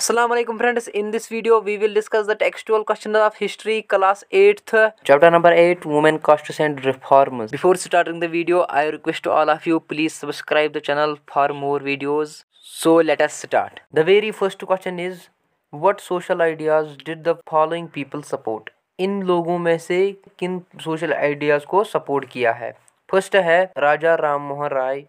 Assalamualaikum friends in this video we will discuss the textual questions of history class 8th chapter number 8 women costs and reforms before starting the video i request to all of you please subscribe the channel for more videos so let us start the very first question is what social ideas did the following people support इन लोगों में से किन social ideas को support किया है first है राजा राम मोहन राय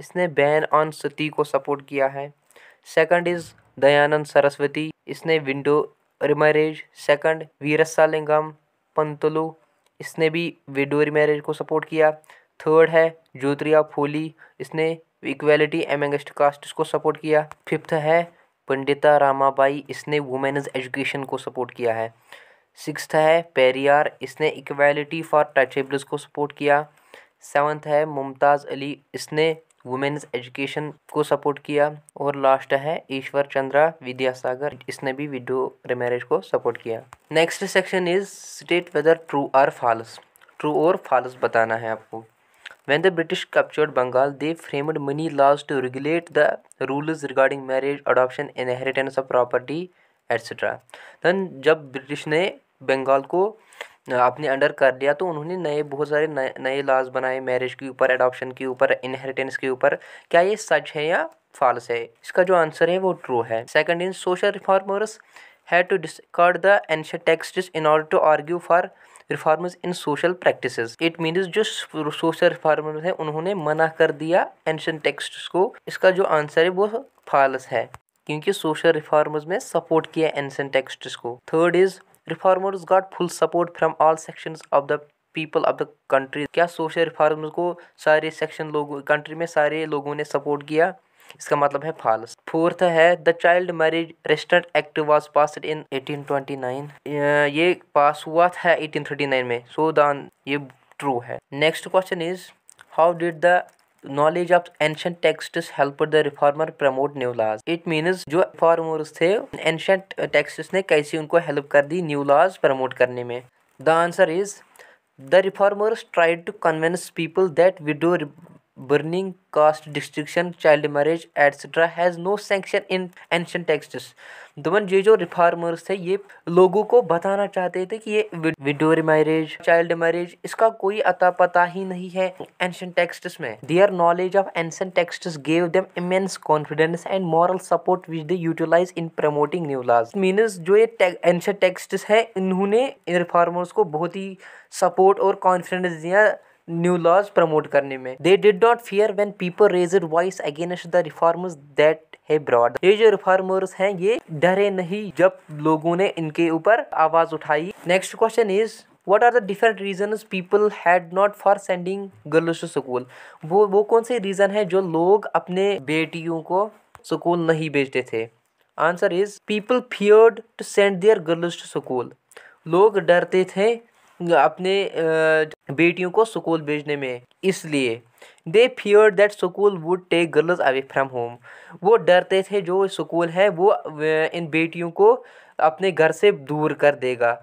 इसने ban on सती को सपोर्ट किया है सेकंड इज़ दयानंद सरस्वती इसने widow remarriage second Veeresalingam Pantulu इसने भी विंडो रिमैरेज को सपोर्ट किया थर्ड है ज्योतिरा फूली इसने इक्वेलिटी एमंगस्ट कास्ट को सपोर्ट किया फिफ्थ है पंडिता रामाबाई इसने वुमेनज एजुकेशन को सपोर्ट किया है सिक्स्थ है पेरियार इसने इक्वेलिटी फॉर टचेबल्स को सपोर्ट किया सेवन्थ है मुमताज़ अली इसने वुमेन्स एजुकेशन को सपोर्ट किया और लास्ट है ईश्वर चंद्रा विद्यासागर इसने भी विडो रिमेरिज को सपोर्ट किया next section is state whether true or false true और फॉल्स बताना है आपको when the British captured Bengal they framed many laws to regulate the rule regarding marriage adoption inheritance of property etcetera then जब British ने बंगाल को अपने under कर लिया तो उन्होंने नए बहुत सारे नए नए लॉज बनाए मैरिज के ऊपर एडॉप्शन के ऊपर इनहेरिटेंस के ऊपर क्या ये सच है या फॉल्स है इसका जो आंसर है वो ट्रू है second in social reformers had to discard the ancient text in order to argue for reformers in social practice it means जो सोशल रिफॉर्मर हैं उन्होंने मना कर दिया एंशियंट टेक्स्ट को इसका जो आंसर है वो फॉल्स है क्योंकि सोशल रिफॉर्मर्स में सपोर्ट किया एंशियंट टेक्स्ट को third is reformers got full support from all sections of the people of the country क्या सोशल रिफॉर्मर्स को सारे सेक्शन लोगों कंट्री में सारे लोगों ने सपोर्ट किया इसका मतलब है फॉल्स फोर्थ है the child marriage restraint act was pass in nine ये पास हुआ था नाइन में सो so दान ये ट्रू है next question is how did the knowledge of ancient text help the reformer promote new laws it means जो reformers थे ancient text uh, ने कैसे उनको हेल्प कर दी न्यू लॉज प्रमोट करने में the answer is the reformers tried to convince people that widow burning caste distinction child marriage etc has no sanction in ancient texts दमन ये जो रिफार्मर्स थे ये लोगों को बताना चाहते थे कि ये विडो मैरिज चाइल्ड मैरिज इसका कोई अता पता ही नहीं है एंशंट टेक्स्ट्स में their knowledge of ancient texts gave them immense confidence and moral support which they utilise in promoting new laws means जो ये एंशंट टेक्स्ट्स है इन्होंने इन को बहुत ही सपोर्ट और कॉन्फिडेंस दिया लॉज प्रमोट करने में they did not fear when people raised voice against the reforms that है ब्रॉड ये जो रिफॉर्मर्स हैं ये डरे नहीं जब लोगों ने इनके ऊपर आवाज उठाई next question is what are the different reason people had not for sending girls to school वो वो कौन से रीज़न है जो लोग अपने बेटियों को स्कूल नहीं भेजते थे answer is people feared to send their girls to school लोग डरते थे अपने बेटियों को स्कूल भेजने में इसलिए they fear that school would take girls away from home वो डरते थे जो स्कूल है वो इन बेटियों को अपने घर से दूर कर देगा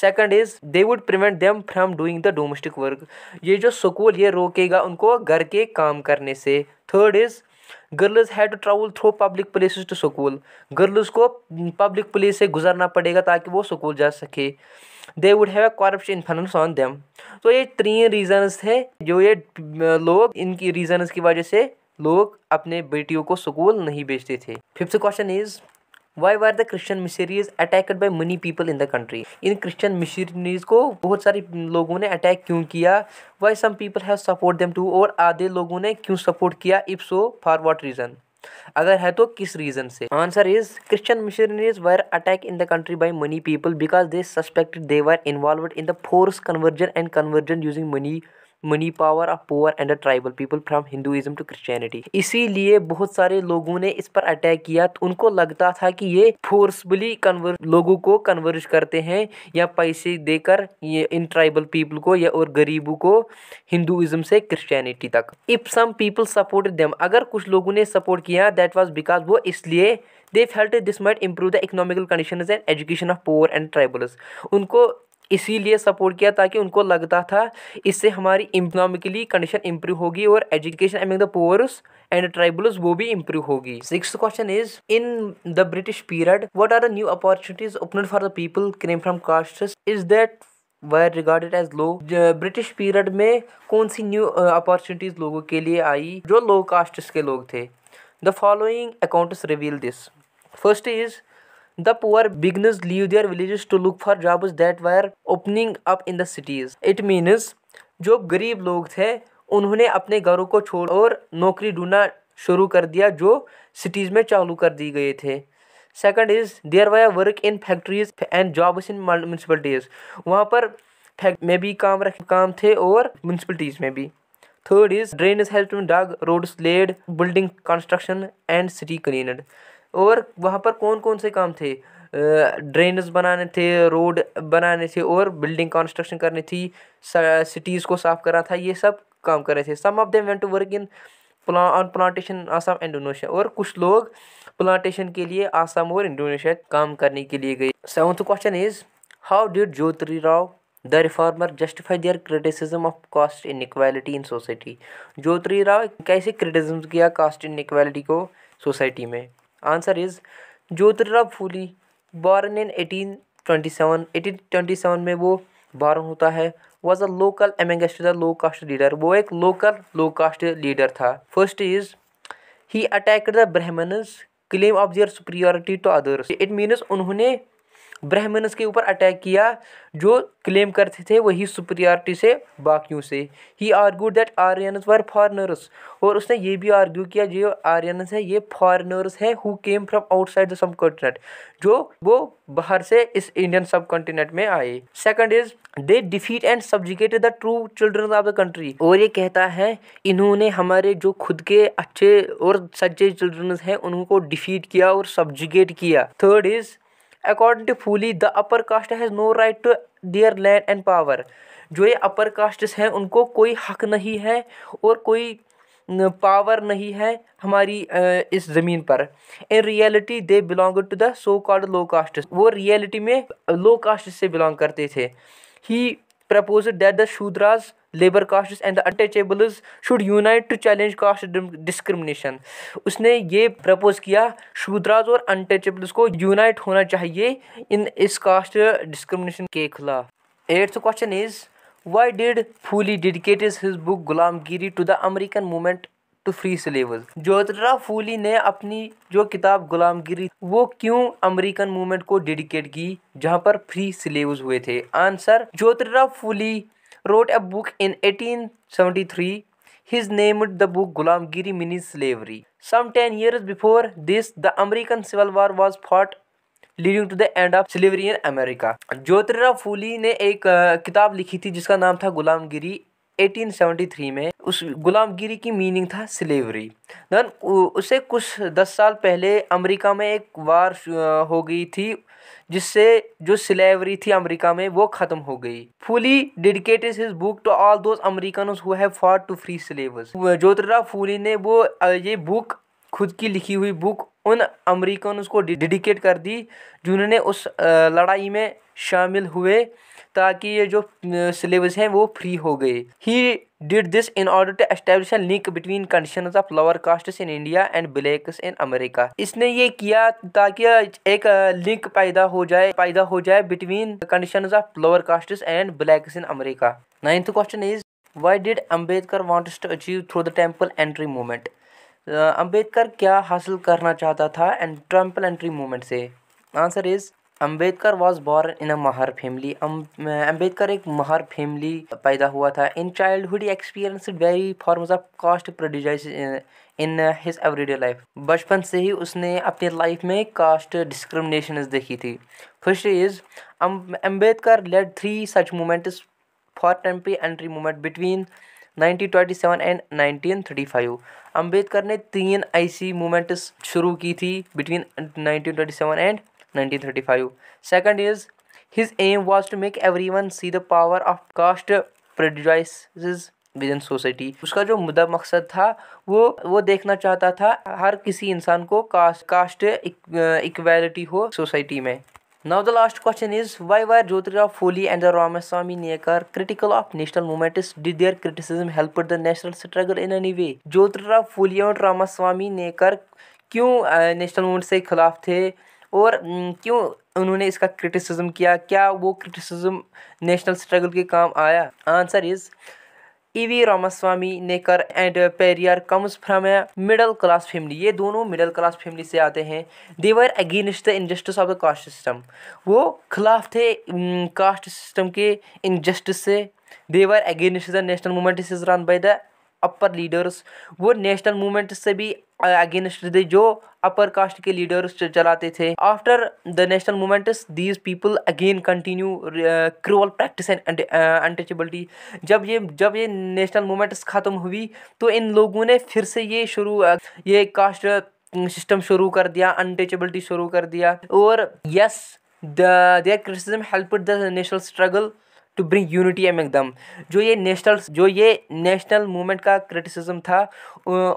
second is they would prevent them from doing the domestic work ये जो स्कूल ये रोकेगा उनको घर के काम करने से third is girls had to travel through public place to school girls को पब्लिक प्लेस से गुजरना पड़ेगा ताकि वो स्कूल जा सके they would have corrupt influence on them तो ये तीन रीजंस थे जो ये लोग इनकी रीजंस की वजह से लोग अपने बेटियों को स्कूल नहीं भेजते थे fifth question is why were the Christian missionaries attacked by many people in the country इन क्रिश्चियन मिशनरीज को बहुत सारे लोगों ने अटैक क्यों किया why some people have support them too और आधे लोगों ने क्यों सपोर्ट किया if so for what reason अगर है तो किस रीजन से answer is Christian missionaries were attack in the country by many people because they suspected they were involve in the force conversion and conversion using money money power of poor and tribal people from Hinduism to Christianity इसीलिए बहुत सारे लोगों ने इस पर attack किया तो उनको लगता था कि ये फोर्सफुली कन्वर्स लोगों को कन्वर्स करते हैं या पैसे देकर ये इन ट्राइबल पीपल को या और गरीबों को हिंदुज़म से क्रिश्चियनिटी तक if some people support them अगर कुछ लोगों ने सपोर्ट किया दैट वॉज बिकॉज वो इसलिए they felt this might improve the economical condition and education of poor and tribals उनको इसीलिए सपोर्ट किया ताकि उनको लगता था इससे हमारी इकोनॉमिकली कंडीशन इंप्रूव होगी और education among the poors and tribals वो भी इंप्रूव होगी six question is in the British period what are the new opportunities open for the people came from castes is that were regarded as low British period में कौन सी new opportunities uh, लोगों के लिए आई जो लो cast के लोग थे the following account reveal this first is the poor beginners leave their villages to look for jobs that were opening up in the cities it means जो गरीब लोग थे उन्होंने अपने घरों को छोड़ और नौकरी ढूंढना शुरू कर दिया जो सिटीज़ में चालू कर दिए गए थे second is they wire work in factories and jobs in municipalities वहाँ पर फैक्ट्री में भी काम रख काम थे और म्यूनसिपलिटीज़ में भी third is drain has been dug roads laid building construction and city cleaned और वहाँ पर कौन कौन से काम थे ड्रेनेज़ बनाने थे रोड बनाने थे और बिल्डिंग कंस्ट्रक्शन करनी थी सिटीज़ को साफ़ करना था ये सब काम कर रहे थे some of them went to work in on plantation Assam Indonesia और कुछ लोग प्लांटेशन के लिए आसाम और इंडोनेशिया काम करने के लिए गए seventh question is how did Jyoti Rao the reformer justify their criticism of caste inequality in society Jyoti Rao कैसे क्रिटिसिज्म किया कास्ट इन इक्वालिटी को सोसाइटी में answer is Jyotirao Phule born in eighteen twenty seven eighteen twenty seven में वो born होता है was a local amongst low caste leader वो एक लोकल लो कास्ट लीडर था first is he attack the ब्रह्मनज claim of their superiority to others it means उन्होंने ब्राह्मणस के ऊपर अटैक किया जो क्लेम करते थे वही सुपरियॉरिटी से बाकियों से ही argue that Aryans were foreigners और उसने ये भी आर्ग्यू किया जो आर्यनस है ये फॉरनर्स है who came from outside the subcontinent जो वो बाहर से इस इंडियन सब कॉन्टिनेंट में आए second is they defeat and subjugated the true children of the country और ये कहता है इन्होंने हमारे जो खुद के अच्छे और सच्चे चिल्ड्रन हैं उनको डिफीट किया और सब्जिकेट किया third is according to Phule the upper caste has no right to their land and power जो ये अपर कास्ट्स हैं उनको कोई हक नहीं है और कोई पावर नहीं है हमारी इस ज़मीन पर in reality they belong to the so called low caste वो रियलिटी में लो कास्ट से बिलोंग करते थे ही प्रपोज डेट द शूद्राज लेबर caste and the untouchables should unite to challenge caste discrimination उसने ये प्रपोज किया शूद्राज और अनटचेबल्स को यूनाइट होना चाहिए इन इस कास्ट डिस्क्रिमिनेशन के खिलाफ eighth question is why did Phule dedicate his book Gulamgiri to the American movement to free slaves Jyotirao Phule ने अपनी जो किताब गुलामगिरी वो क्यों अमेरिकन मूवमेंट को डेडिकेट की जहाँ पर फ्री सिलेबस हुए थे आंसर ज्योतिराव फूली wrote a book in 1873. He named the book Gulamgiri Mini Slavery. Some 10 years before this, the American Civil War was fought leading to the end of slavery in America Jyotirao Phule ने एक किताब लिखी थी जिसका नाम था गुलामगिरी 1873 में उस गुलामगिरी की मीनिंग था स्लेवरी देन उसे कुछ दस साल पहले अमेरिका में एक वार हो गई थी जिससे जो स्लेवरी थी अमेरिका में वो ख़त्म हो गई Phule dedicated his book to all those American who have fought to free slaves Jyotirao Phule ने वो ये बुक खुद की लिखी हुई बुक उन अमेरिकन को डेडिकेट कर दी जिन्होंने उस लड़ाई में शामिल हुए ताकि ये जो सिलेबस हैं वो फ्री हो गए ही did this in order to establish a link between conditions of lower castes in India and blacks in America. इसने ये किया ताकि एक लिंक पैदा हो जाए पैदा हो जाए between conditions of lower castes and blacks in America. Ninth question is why did Ambedkar wants to achieve through the temple entry movement? Uh, Ambedkar क्या हासिल करना चाहता था एंड ट्रम्पल एंट्री मूवमेंट से answer is Ambedkar was born in a Mahar family Ambedkar एक Mahar family पैदा हुआ था in childhood experienced various forms of caste prejudice in his everyday life बचपन से ही उसने अपनी लाइफ में कास्ट डिस्क्रमिनेशन देखी थी first is Ambedkar led three such movements for temple entry movement between seven and thirty five Ambedkar ने तीन ऐसी मोमेंट्स शुरू की थी between nineteen twenty seven and nineteen thirty 1935 second is his aim was to make everyone see the power of caste prejudices within society उसका जो मुद्दा मकसद था वो वो देखना चाहता था हर किसी इंसान को कास्ट कास्ट इक्वेलिटी हो सोसाइटी में now the last question is why why Jyotirao Phule and the Ramasamy Naicker critical of national movements did their criticism help the national struggle in any way Jyotirao Phule and Ramasamy Naicker क्यों नेशनल मूवमेंट के खिलाफ थे और क्यों उन्होंने इसका क्रिटिसिज्म किया क्या वो क्रिटिसिज्म नेशनल स्ट्रगल के काम आया answer is E V Ramasamy Naicker and Periyar comes from a middle class family ये दोनों मिडल क्लास फैमिली से आते हैं they were against the injustice of the caste system वो खिलाफ थे कास्ट सिस्टम के इनजस्टिस से they were against the national movement is run by the upper leaders वो नेशनल मूवमेंट से भी अगेंस्ट थे जो अपर कास्ट के लीडर्स चलाते थे after the national movement these people again continue cruel practice and untouchability जब ये जब ये नेशनल मूवमेंट्स ख़त्म हुई तो इन लोगों ने फिर से ये शुरू ये कास्ट सिस्टम शुरू कर दिया अनटचेबिलिटी शुरू कर दिया और yes the their criticism help the national struggle to bring unity among एकदम जो ये नेशनल जो ये नेशनल मूवमेंट का क्रिटिसिज्म था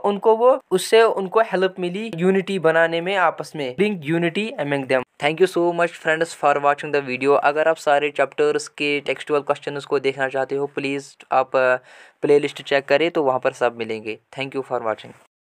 उनको वो उससे उनको हेल्प मिली यूनिटी बनाने में आपस में ब्रिंग यूनिटी एम एकदम thank you so much friends for watching the video अगर आप सारे चैप्टर्स के टेक्सटुअल क्वेश्चन को देखना चाहते हो प्लीज़ आप लिस्ट चेक करें तो वहाँ पर सब मिलेंगे थैंक यू फॉर वॉचिंग